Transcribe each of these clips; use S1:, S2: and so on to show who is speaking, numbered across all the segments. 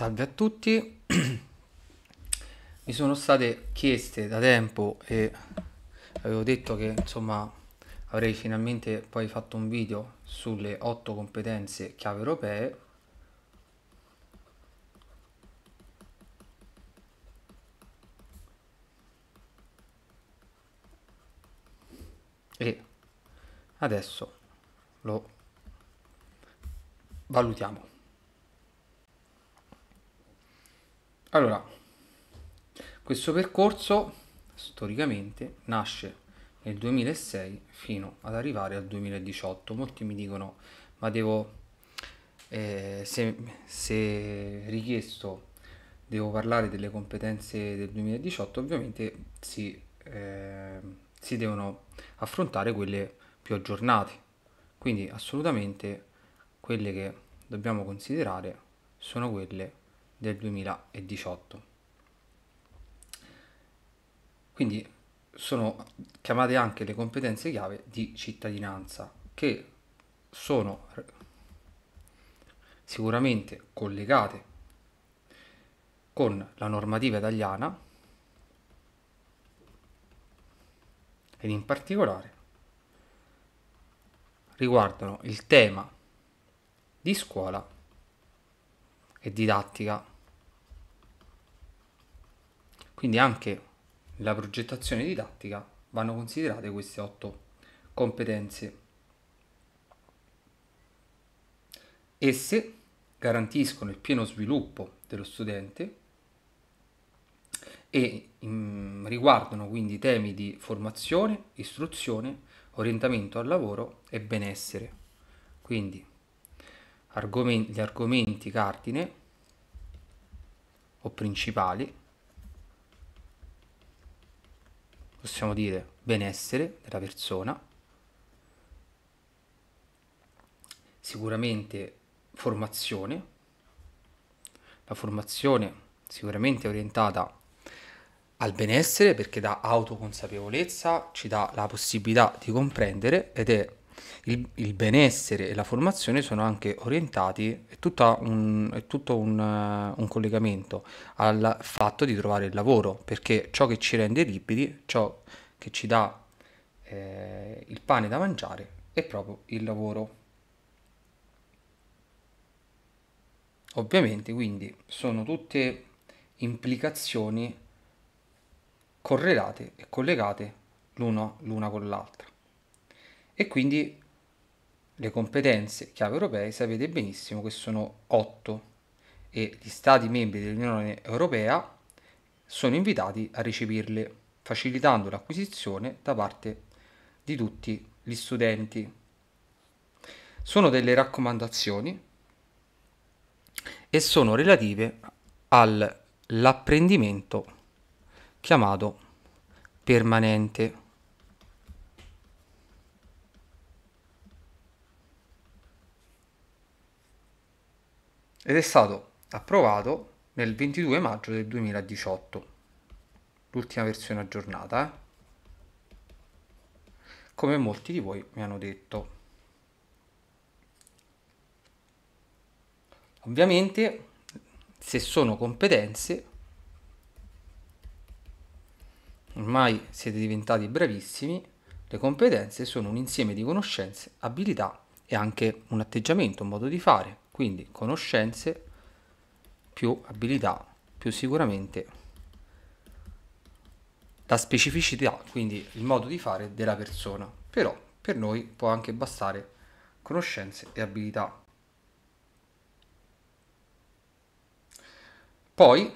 S1: Salve a tutti, mi sono state chieste da tempo e avevo detto che insomma avrei finalmente poi fatto un video sulle 8 competenze chiave europee e adesso lo valutiamo. Allora, questo percorso storicamente nasce nel 2006 fino ad arrivare al 2018. Molti mi dicono, ma devo, eh, se, se richiesto, devo parlare delle competenze del 2018, ovviamente si, eh, si devono affrontare quelle più aggiornate. Quindi assolutamente quelle che dobbiamo considerare sono quelle del 2018. Quindi sono chiamate anche le competenze chiave di cittadinanza che sono sicuramente collegate con la normativa italiana ed in particolare riguardano il tema di scuola e didattica. Quindi anche nella progettazione didattica vanno considerate queste otto competenze. Esse garantiscono il pieno sviluppo dello studente e in, mm, riguardano quindi temi di formazione, istruzione, orientamento al lavoro e benessere. Quindi argomenti, gli argomenti cardine o principali, possiamo dire benessere della persona, sicuramente formazione, la formazione sicuramente è orientata al benessere perché dà autoconsapevolezza, ci dà la possibilità di comprendere ed è il, il, benessere e la formazione sono anche orientati, è, un, è tutto un, uh, un, collegamento al fatto di trovare il lavoro, perché ciò che ci rende liberi, ciò che ci dà eh, il pane da mangiare, è proprio il lavoro. Ovviamente quindi sono tutte implicazioni correlate e collegate l'una con l'altra e quindi le competenze chiave europee sapete benissimo che sono 8 e gli Stati membri dell'Unione Europea sono invitati a recepirle, facilitando l'acquisizione da parte di tutti gli studenti. Sono delle raccomandazioni e sono relative all'apprendimento chiamato permanente. ed è stato approvato nel 22 maggio del 2018, l'ultima versione aggiornata, eh? come molti di voi mi hanno detto. Ovviamente, se sono competenze, ormai siete diventati bravissimi, le competenze sono un insieme di conoscenze, abilità e anche un atteggiamento, un modo di fare quindi conoscenze più abilità più sicuramente la specificità, quindi il modo di fare della persona. Però per noi può anche bastare conoscenze e abilità. Poi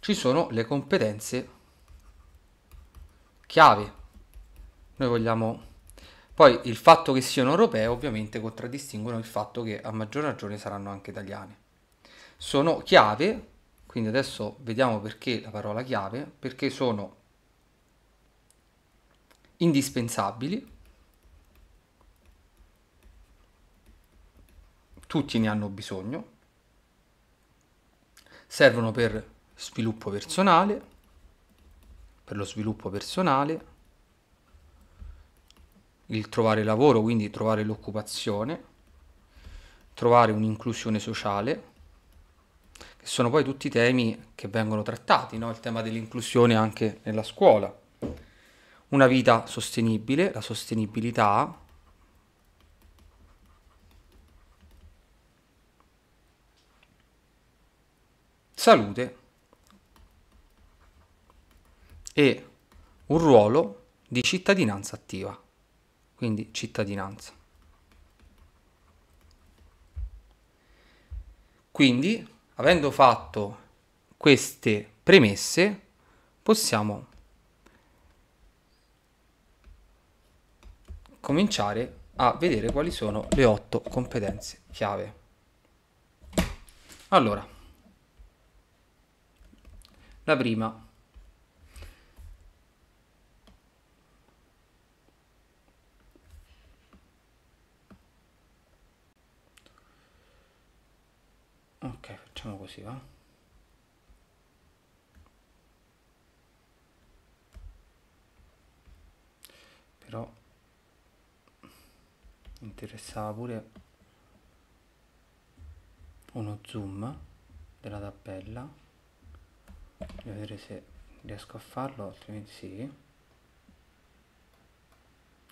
S1: ci sono le competenze chiave. Noi vogliamo poi il fatto che siano europee ovviamente contraddistinguono il fatto che a maggior ragione saranno anche italiane. Sono chiave, quindi adesso vediamo perché la parola chiave, perché sono indispensabili, tutti ne hanno bisogno, servono per sviluppo personale, per lo sviluppo personale, il trovare lavoro, quindi trovare l'occupazione, trovare un'inclusione sociale, che sono poi tutti temi che vengono trattati, no? il tema dell'inclusione anche nella scuola, una vita sostenibile, la sostenibilità, salute e un ruolo di cittadinanza attiva quindi cittadinanza. Quindi, avendo fatto queste premesse, possiamo cominciare a vedere quali sono le otto competenze chiave. Allora, la prima facciamo così va però interessava pure uno zoom della tabella voglio vedere se riesco a farlo altrimenti sì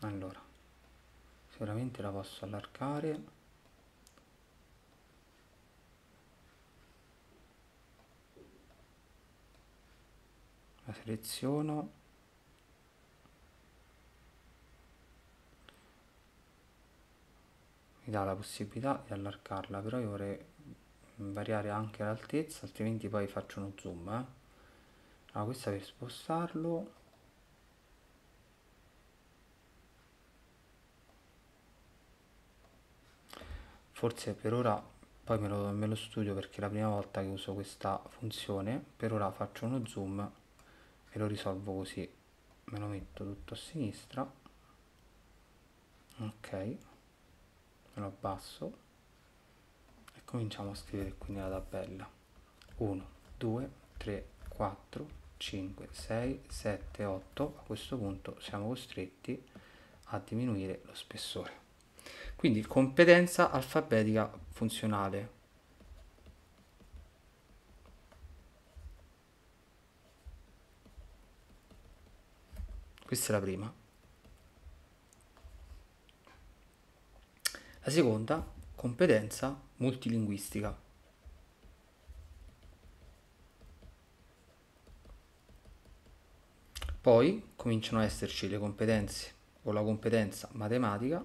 S1: allora sicuramente la posso allargare la seleziono mi dà la possibilità di allargarla però io vorrei variare anche l'altezza altrimenti poi faccio uno zoom eh. allora questa per spostarlo forse per ora poi me lo, me lo studio perché è la prima volta che uso questa funzione per ora faccio uno zoom e lo risolvo così me lo metto tutto a sinistra ok me lo abbasso e cominciamo a scrivere quindi la tabella 1 2 3 4 5 6 7 8 a questo punto siamo costretti a diminuire lo spessore quindi competenza alfabetica funzionale Questa è la prima. La seconda, competenza multilinguistica. Poi cominciano ad esserci le competenze o la competenza matematica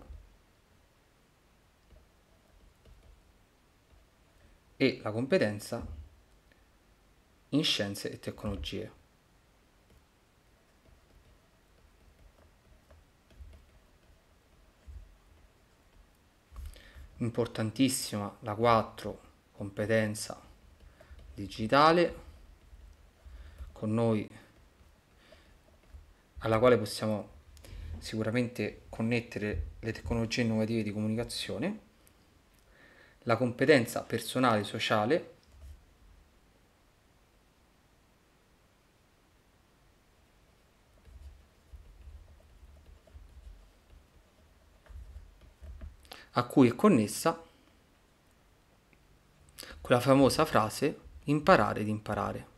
S1: e la competenza in scienze e tecnologie. importantissima la 4 competenza digitale con noi alla quale possiamo sicuramente connettere le tecnologie innovative di comunicazione la competenza personale e sociale a cui è connessa quella famosa frase imparare di imparare.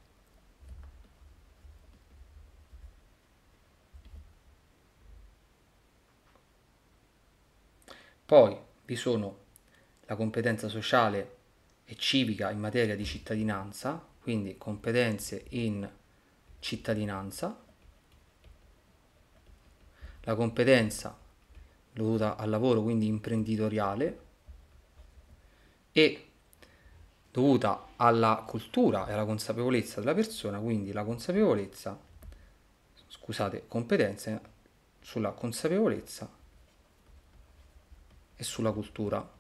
S1: Poi vi sono la competenza sociale e civica in materia di cittadinanza, quindi competenze in cittadinanza, la competenza dovuta al lavoro, quindi imprenditoriale, e dovuta alla cultura e alla consapevolezza della persona, quindi la consapevolezza, scusate, competenze sulla consapevolezza e sulla cultura.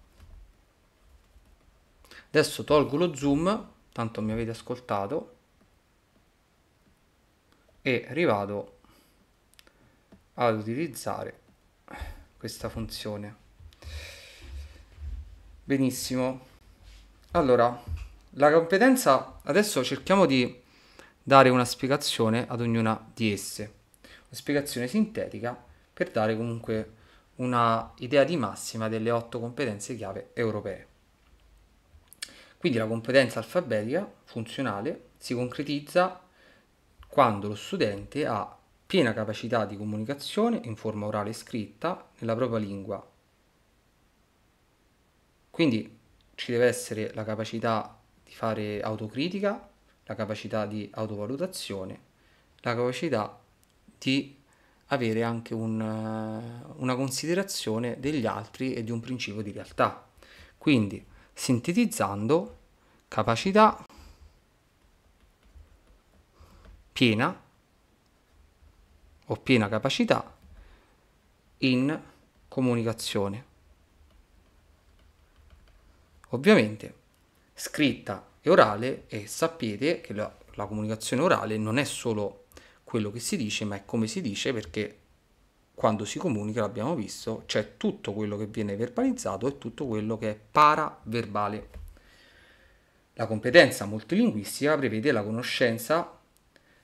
S1: Adesso tolgo lo zoom, tanto mi avete ascoltato, e rivado ad utilizzare questa funzione. Benissimo. Allora, la competenza, adesso cerchiamo di dare una spiegazione ad ognuna di esse, una spiegazione sintetica per dare comunque una idea di massima delle otto competenze chiave europee. Quindi la competenza alfabetica funzionale si concretizza quando lo studente ha piena capacità di comunicazione in forma orale e scritta nella propria lingua. Quindi ci deve essere la capacità di fare autocritica, la capacità di autovalutazione, la capacità di avere anche un, eh, una considerazione degli altri e di un principio di realtà. Quindi, sintetizzando, capacità piena o piena capacità in comunicazione. Ovviamente scritta e orale e sappiate che la, la comunicazione orale non è solo quello che si dice ma è come si dice perché quando si comunica, l'abbiamo visto, c'è tutto quello che viene verbalizzato e tutto quello che è paraverbale. La competenza multilinguistica prevede la conoscenza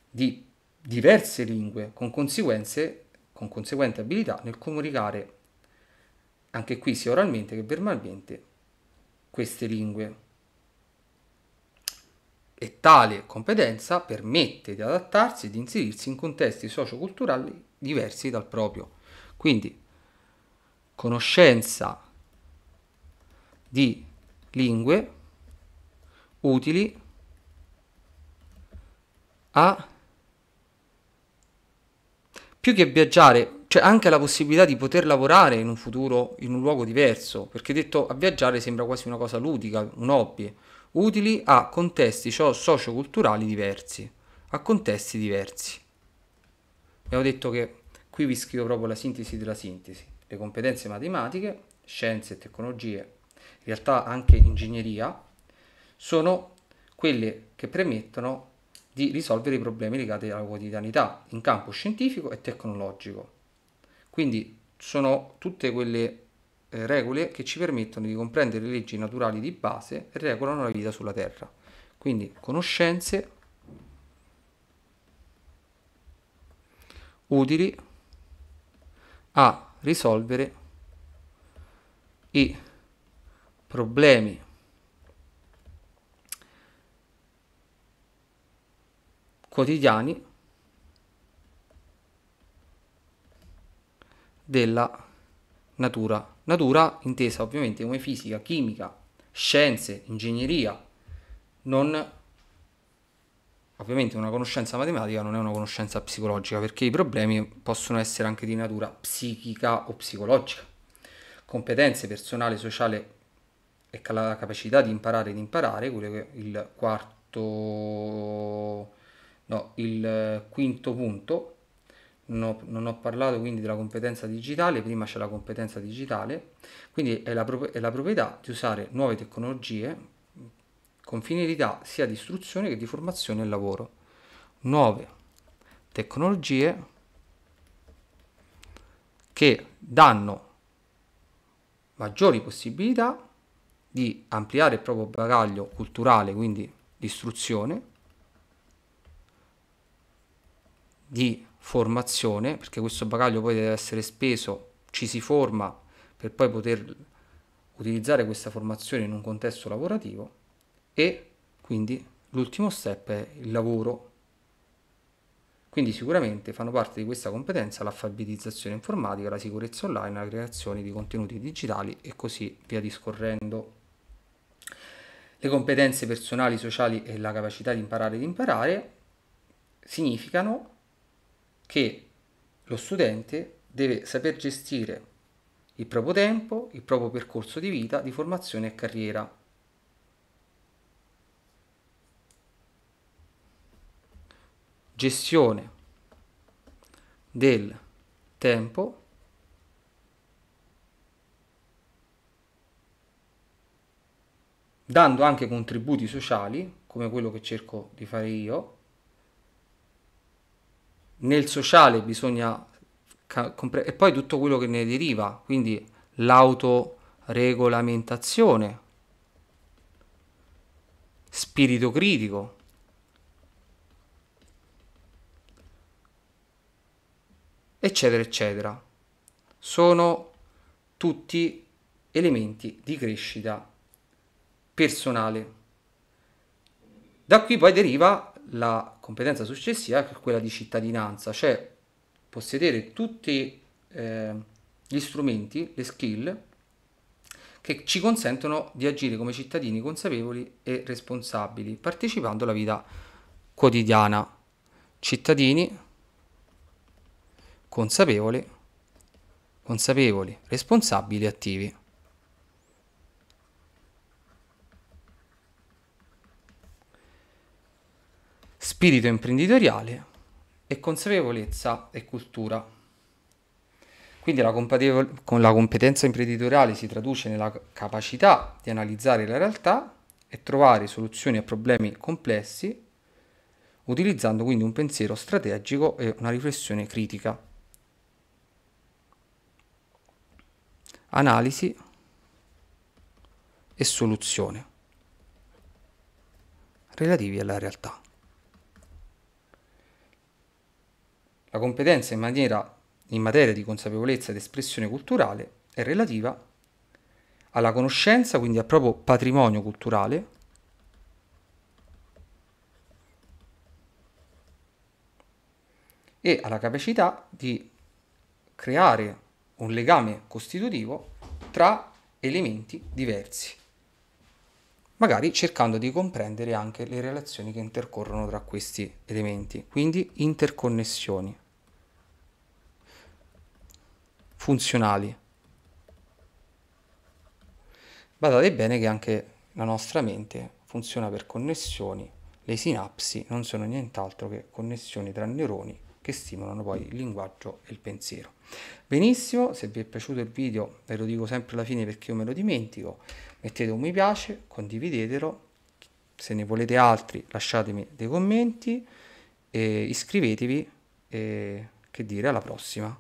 S1: di diverse lingue, con conseguenze, con conseguente abilità nel comunicare, anche qui sia oralmente che verbalmente, queste lingue. E tale competenza permette di adattarsi e di inserirsi in contesti socioculturali diversi dal proprio. Quindi, conoscenza di lingue utili a più che viaggiare, c'è anche la possibilità di poter lavorare in un futuro in un luogo diverso, perché detto a viaggiare sembra quasi una cosa ludica, un hobby, utili a contesti socioculturali diversi, a contesti diversi. Abbiamo detto che qui vi scrivo proprio la sintesi della sintesi, le competenze matematiche, scienze e tecnologie, in realtà anche ingegneria, sono quelle che permettono di risolvere i problemi legati alla quotidianità in campo scientifico e tecnologico. Quindi sono tutte quelle eh, regole che ci permettono di comprendere le leggi naturali di base e regolano la vita sulla Terra. Quindi conoscenze utili a risolvere i problemi quotidiani della natura. Natura intesa ovviamente come fisica, chimica, scienze, ingegneria, non ovviamente una conoscenza matematica non è una conoscenza psicologica perché i problemi possono essere anche di natura psichica o psicologica. Competenze personale, sociale e la capacità di imparare e di imparare, quello che il quarto no, il eh, quinto punto, non ho, non ho, parlato quindi della competenza digitale, prima c'è la competenza digitale, quindi è la, è la proprietà di usare nuove tecnologie con finalità sia di istruzione che di formazione e lavoro. Nuove tecnologie che danno maggiori possibilità di ampliare il proprio bagaglio culturale, quindi di istruzione, di formazione, perché questo bagaglio poi deve essere speso, ci si forma per poi poter utilizzare questa formazione in un contesto lavorativo e quindi l'ultimo step è il lavoro. Quindi sicuramente fanno parte di questa competenza l'alfabetizzazione informatica, la sicurezza online, la creazione di contenuti digitali e così via discorrendo. Le competenze personali, sociali e la capacità di imparare e di imparare significano che lo studente deve saper gestire il proprio tempo, il proprio percorso di vita, di formazione e carriera. Gestione del tempo dando anche contributi sociali come quello che cerco di fare io nel sociale bisogna comprendere e poi tutto quello che ne deriva, quindi l'autoregolamentazione, spirito critico. eccetera eccetera sono tutti elementi di crescita personale da qui poi deriva la competenza successiva, che è quella di cittadinanza, cioè possedere tutti eh, gli strumenti, le skill che ci consentono di agire come cittadini consapevoli e responsabili, partecipando alla vita quotidiana. Cittadini consapevoli, consapevoli, responsabili e attivi. spirito imprenditoriale e consapevolezza e cultura. Quindi la, compatevole- con la competenza imprenditoriale si traduce nella capacità di analizzare la realtà e trovare soluzioni a problemi complessi utilizzando quindi un pensiero strategico e una riflessione critica. Analisi e soluzione relativi alla realtà. La competenza in, maniera, in materia di consapevolezza ed espressione culturale è relativa alla conoscenza, quindi al proprio patrimonio culturale, e alla capacità di creare un legame costitutivo tra elementi diversi, magari cercando di comprendere anche le relazioni che intercorrono tra questi elementi, quindi interconnessioni funzionali. Badate bene che anche la nostra mente funziona per connessioni, le sinapsi non sono nient'altro che connessioni tra neuroni che stimolano poi il linguaggio e il pensiero. Benissimo, se vi è piaciuto il video, ve lo dico sempre alla fine perché io me lo dimentico, mettete un mi piace, condividetelo, se ne volete altri lasciatemi dei commenti, e iscrivetevi e che dire alla prossima.